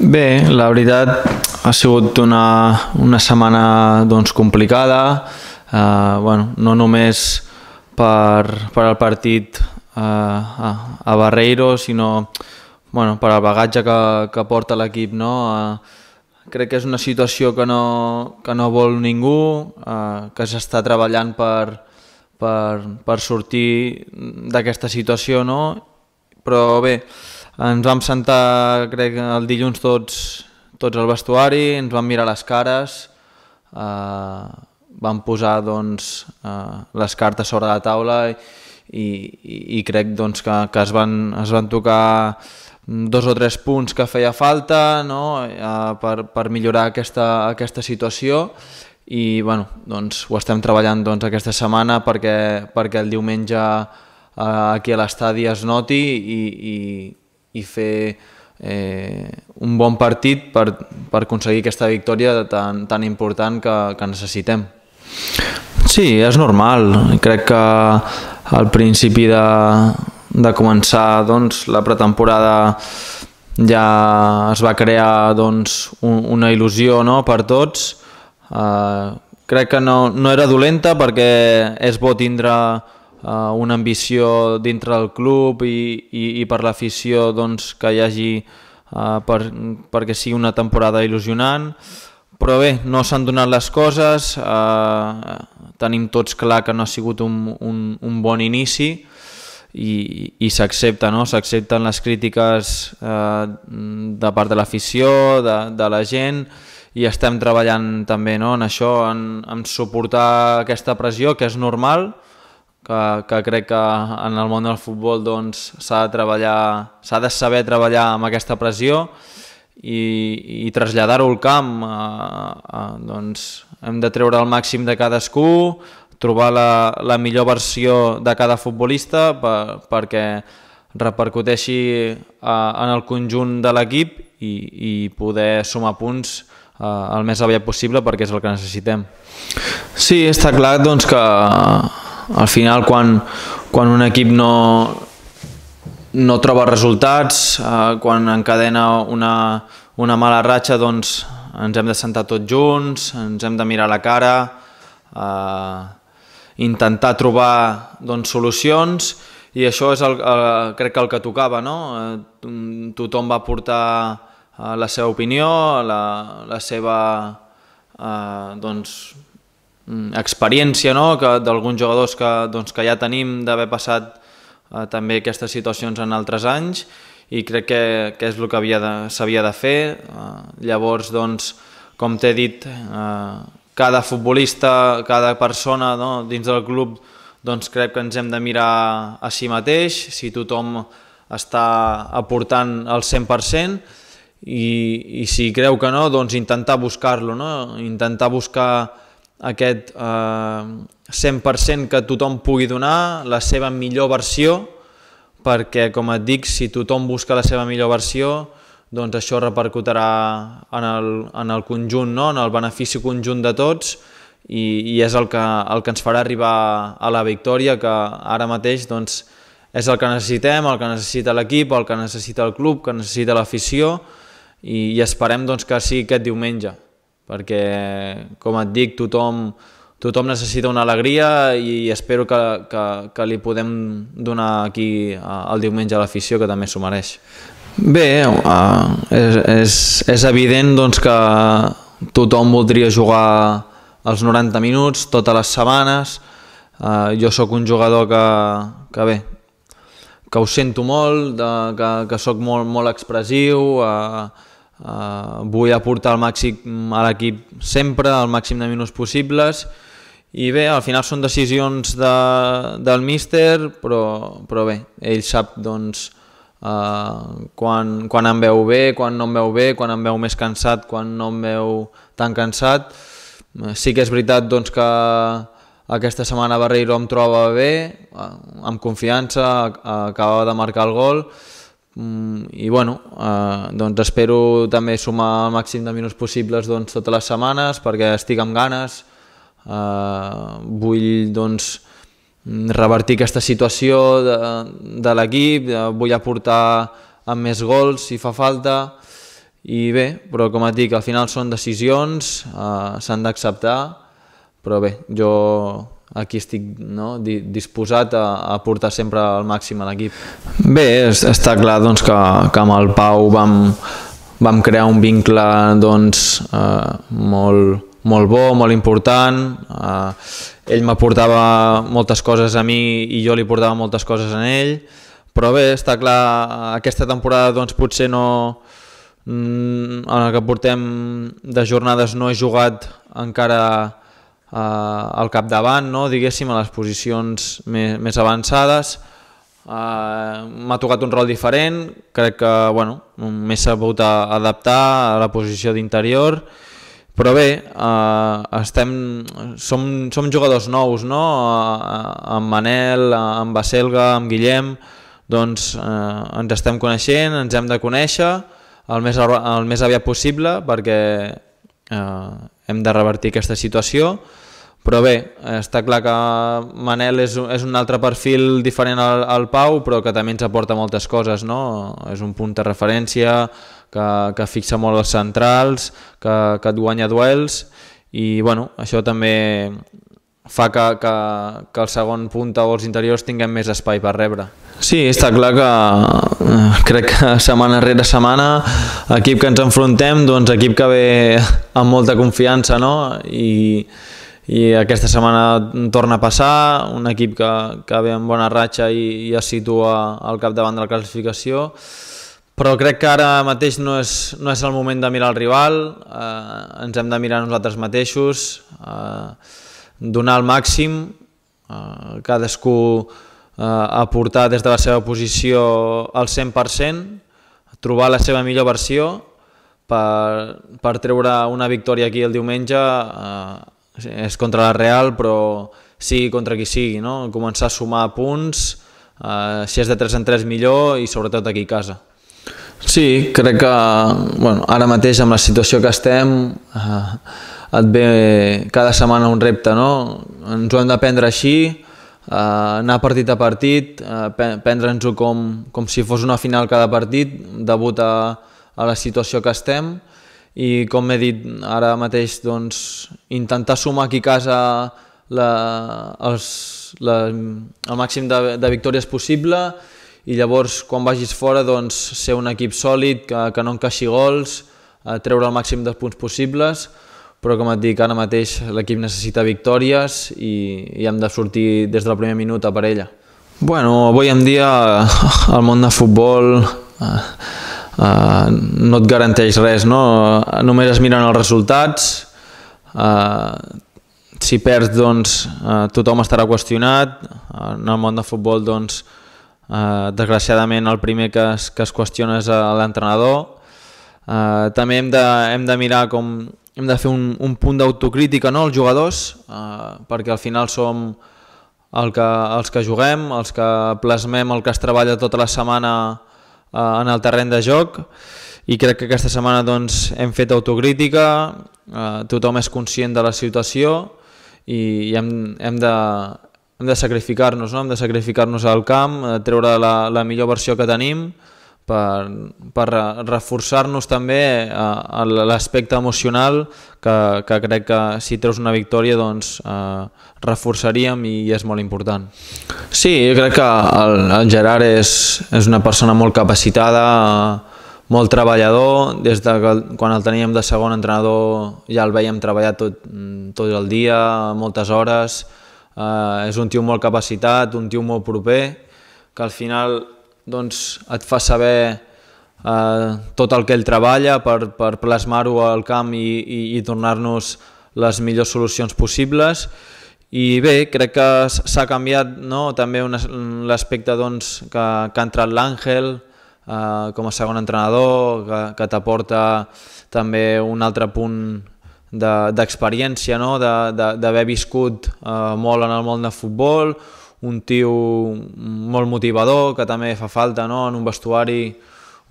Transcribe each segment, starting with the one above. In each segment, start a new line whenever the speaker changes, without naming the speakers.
Bé, la veritat ha sigut una, una setmana doncs, complicada, eh, bueno, no només per, per el partit eh, a, a Barreiro, sinó bueno, per al bagatge que, que porta l'equip. No? Eh, crec que és una situació que no, que no vol ningú, eh, que s'està treballant per, per, per sortir d'aquesta situació, no? però bé, ens vam sentar, crec, el dilluns tots, tots al vestuari, ens vam mirar les cares, eh, vam posar doncs, eh, les cartes sobre la taula i, i, i crec doncs, que, que es, van, es van tocar dos o tres punts que feia falta no? eh, per, per millorar aquesta, aquesta situació i bueno, doncs, ho estem treballant doncs, aquesta setmana perquè, perquè el diumenge eh, aquí a l'estadi es noti i, i, i fer eh, un bon partit per, per aconseguir aquesta victòria tan, tan important que, que necessitem. Sí, és normal. Crec que al principi de, de començar doncs, la pretemporada ja es va crear doncs, un, una il·lusió no?, per tots. Eh, crec que no, no era dolenta perquè és bo tindre Eh, una ambició dintre del club i, i, i per l'afició doncs, que hi hagi eh, per, perquè sigui una temporada il·lusionant. Però bé, no s'han donat les coses, eh, tenim tots clar que no ha sigut un, un, un bon inici i, i s'accepta, no? s'accepten les crítiques eh, de part de l'afició, de, de la gent, i estem treballant també no? en això, en, en suportar aquesta pressió, que és normal, que, que crec que en el món del futbol doncs s'ha de treballar, s'ha de saber treballar amb aquesta pressió i, i traslladar-ho al camp. A, eh, a, eh, doncs, hem de treure el màxim de cadascú, trobar la, la millor versió de cada futbolista per, perquè repercuteixi a, eh, en el conjunt de l'equip i, i poder sumar punts a, el més aviat possible perquè és el que necessitem. Sí, està clar doncs, que al final, quan, quan un equip no, no troba resultats, eh, quan encadena una, una mala ratxa, doncs ens hem de sentar tots junts, ens hem de mirar la cara, eh, intentar trobar doncs, solucions i això és el, el, crec que el que tocava, no? Eh, tothom va portar eh, la seva opinió, la, la seva eh, doncs, Mm, experiència no? d'alguns jugadors que, doncs, que ja tenim d'haver passat eh, també aquestes situacions en altres anys i crec que, que és el que s'havia de, de fer. Eh, llavors, doncs, com t'he dit, eh, cada futbolista, cada persona no? dins del club doncs crec que ens hem de mirar a si mateix, si tothom està aportant el 100% i, i si creu que no, doncs intentar buscar-lo, no? intentar buscar aquest eh, 100% que tothom pugui donar, la seva millor versió, perquè, com et dic, si tothom busca la seva millor versió, doncs això repercutarà en el, en el conjunt, no? en el benefici conjunt de tots, i, i és el que, el que ens farà arribar a la victòria, que ara mateix doncs, és el que necessitem, el que necessita l'equip, el que necessita el club, que necessita l'afició, i, i esperem doncs, que sigui aquest diumenge perquè, com et dic, tothom, tothom necessita una alegria i espero que, que, que li podem donar aquí el diumenge a l'afició, que també s'ho mereix. Bé, uh, és, és, és evident doncs, que tothom voldria jugar els 90 minuts, totes les setmanes. Uh, jo sóc un jugador que, que bé, que ho sento molt, de, que, que sóc molt, molt expressiu, uh, Uh, vull aportar el màxim a l'equip sempre, el màxim de minuts possibles i bé, al final són decisions de, del míster però, però bé, ell sap doncs uh, quan, quan em veu bé, quan no em veu bé quan em veu més cansat, quan no em veu tan cansat eh, sí que és veritat doncs que aquesta setmana Barreiro em troba bé, amb confiança, acabava de marcar el gol, Mm, i bueno, eh, doncs espero també sumar el màxim de minuts possibles doncs, totes les setmanes perquè estic amb ganes eh, vull doncs revertir aquesta situació de, de l'equip, eh, vull aportar amb més gols si fa falta i bé, però com et dic, al final són decisions, eh, s'han d'acceptar però bé, jo aquí estic no, disposat a, a portar sempre el màxim a l'equip. Bé, està clar doncs, que, que amb el Pau vam, vam crear un vincle doncs, eh, molt, molt bo, molt important. Eh, ell m'aportava moltes coses a mi i jo li portava moltes coses a ell. Però bé, està clar, aquesta temporada doncs, potser no, mm, en el que portem de jornades no he jugat encara eh, al capdavant, no? diguéssim, a les posicions més, més avançades. Eh, M'ha tocat un rol diferent, crec que bueno, m'he sabut adaptar a la posició d'interior, però bé, eh, estem, som, som jugadors nous, no? Eh, amb Manel, amb Baselga, amb Guillem, doncs eh, ens estem coneixent, ens hem de conèixer el més, el més aviat possible perquè eh, hem de revertir aquesta situació però bé, està clar que Manel és, és un altre perfil diferent al, al Pau, però que també ens aporta moltes coses, no? És un punt de referència, que, que fixa molt els centrals, que, que et guanya duels, i bueno, això també fa que, que, que el segon punta o els interiors tinguem més espai per rebre. Sí, està clar que eh, crec que setmana rere setmana equip que ens enfrontem, doncs equip que ve amb molta confiança, no? I, i aquesta setmana torna a passar, un equip que, que ve amb bona ratxa i, i es situa al capdavant de la classificació, però crec que ara mateix no és, no és el moment de mirar el rival, eh, ens hem de mirar nosaltres mateixos, eh, donar el màxim, eh, cadascú eh, aportar des de la seva posició al 100%, trobar la seva millor versió per, per treure una victòria aquí el diumenge eh, és contra la Real, però sigui contra qui sigui, no? començar a sumar punts, eh, si és de 3 en 3 millor i sobretot aquí a casa. Sí, crec que bueno, ara mateix amb la situació que estem eh, et ve cada setmana un repte, no? Ens ho hem de prendre així, eh, anar partit a partit, eh, prendre'ns-ho com, com si fos una final cada partit, debut a, a la situació que estem, i com he dit ara mateix doncs, intentar sumar aquí a casa la, els, la, el màxim de, de victòries possible i llavors quan vagis fora doncs, ser un equip sòlid, que, que no encaixi gols, eh, treure el màxim de punts possibles, però com et dic, ara mateix l'equip necessita victòries i, i hem de sortir des del primer minut a per ella. Bueno, avui en dia el món de futbol eh, eh, no et garanteix res, no? Només es miren els resultats, eh, si perds doncs eh, tothom estarà qüestionat, eh, en el món de futbol doncs eh, desgraciadament el primer que es, que es qüestiona és l'entrenador, eh, també hem de, hem de mirar com hem de fer un, un punt d'autocrítica no, als jugadors, eh, perquè al final som el que, els que juguem, els que plasmem el que es treballa tota la setmana Eh, en el terreny de joc i crec que aquesta setmana doncs, hem fet autocrítica, eh, tothom és conscient de la situació i, i hem, hem de, hem de sacrificar-nos, no? hem de sacrificar-nos al camp, eh, treure la, la millor versió que tenim, per, per reforçar-nos també a, eh, a l'aspecte emocional que, que crec que si treus una victòria doncs eh, reforçaríem i és molt important. Sí, jo crec que el, el Gerard és, és una persona molt capacitada, molt treballador, des de que, quan el teníem de segon entrenador ja el veiem treballar tot, tot el dia, moltes hores, eh, és un tio molt capacitat, un tio molt proper, que al final doncs, et fa saber eh, tot el que ell treballa per, per plasmar-ho al camp i, i, i tornar-nos les millors solucions possibles. I bé, crec que s'ha canviat no? també l'aspecte doncs, que, que ha entrat l'Àngel, eh, com a segon entrenador, que, que t'aporta també un altre punt d'experiència, de, no? d'haver de, de, viscut eh, molt en el món de futbol, un tio molt motivador, que també fa falta no? en un vestuari,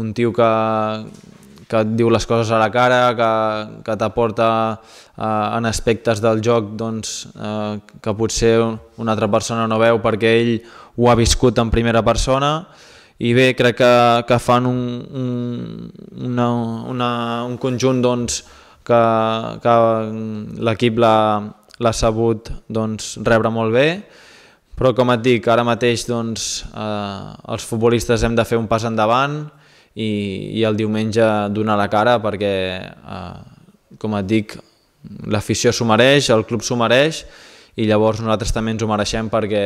un tio que, que et diu les coses a la cara, que, que t'aporta eh, en aspectes del joc doncs, eh, que potser una altra persona no veu perquè ell ho ha viscut en primera persona i bé, crec que, que fan un, un, una, una, un conjunt doncs, que, que l'equip l'ha sabut doncs, rebre molt bé però com et dic, ara mateix doncs, eh, els futbolistes hem de fer un pas endavant i, i el diumenge donar la cara perquè, eh, com et dic, l'afició s'ho mereix, el club s'ho mereix i llavors nosaltres també ens ho mereixem perquè,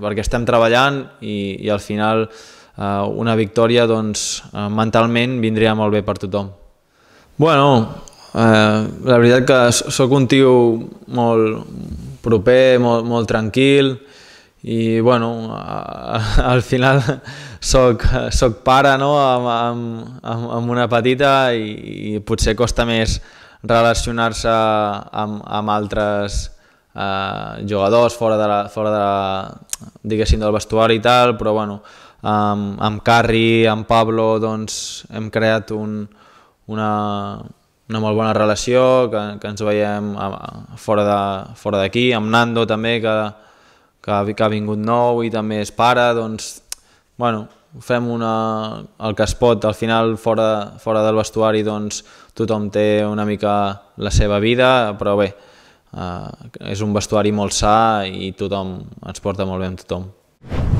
perquè estem treballant i, i al final eh, una victòria doncs, eh, mentalment vindria molt bé per tothom. Bueno, eh, la veritat que sóc un tio molt proper, molt, molt tranquil, i bueno, al final soc, soc pare no? amb, amb, amb una petita i, i potser costa més relacionar-se amb, amb altres eh, jugadors fora, de la, fora de la, diguéssim del vestuari i tal, però bueno, amb, amb Carri, amb Pablo doncs, hem creat un, una, una molt bona relació, que, que ens veiem a, fora d'aquí, amb Nando també, que, que, que ha vingut nou i també és pare, doncs, bueno, fem una, el que es pot. Al final, fora, fora del vestuari, doncs, tothom té una mica la seva vida, però bé, eh, és un vestuari molt sa i tothom ens porta molt bé amb tothom.